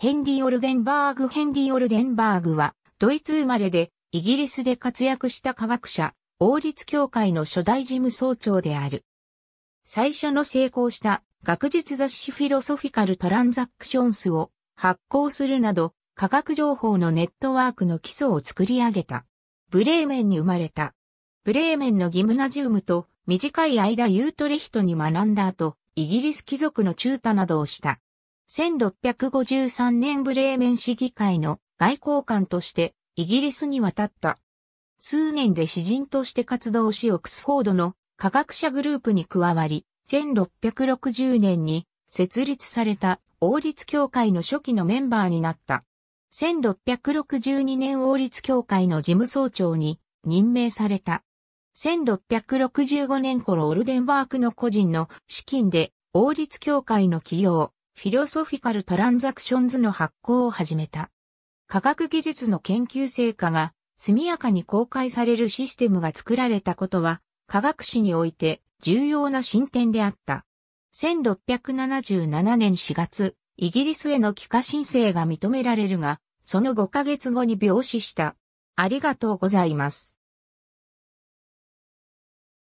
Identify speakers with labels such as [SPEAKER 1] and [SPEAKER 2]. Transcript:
[SPEAKER 1] ヘンリー・オルデンバーグヘンリー・オルデンバーグは、ドイツ生まれで、イギリスで活躍した科学者、王立協会の初代事務総長である。最初の成功した学術雑誌フィロソフィカル・トランザクションスを発行するなど、科学情報のネットワークの基礎を作り上げた。ブレーメンに生まれた。ブレーメンのギムナジウムと短い間ユートレヒトに学んだ後、イギリス貴族の中途などをした。1653年ブレーメン市議会の外交官としてイギリスに渡った。数年で詩人として活動しオックスフォードの科学者グループに加わり、1660年に設立された王立協会の初期のメンバーになった。1662年王立協会の事務総長に任命された。1665年頃オルデンバークの個人の資金で王立協会の起用、フィロソフィカル・トランザクションズの発行を始めた。科学技術の研究成果が速やかに公開されるシステムが作られたことは、科学史において重要な進展であった。1677年4月、イギリスへの帰化申請が認められるが、その5ヶ月後に病死した。ありがとうご
[SPEAKER 2] ざいます。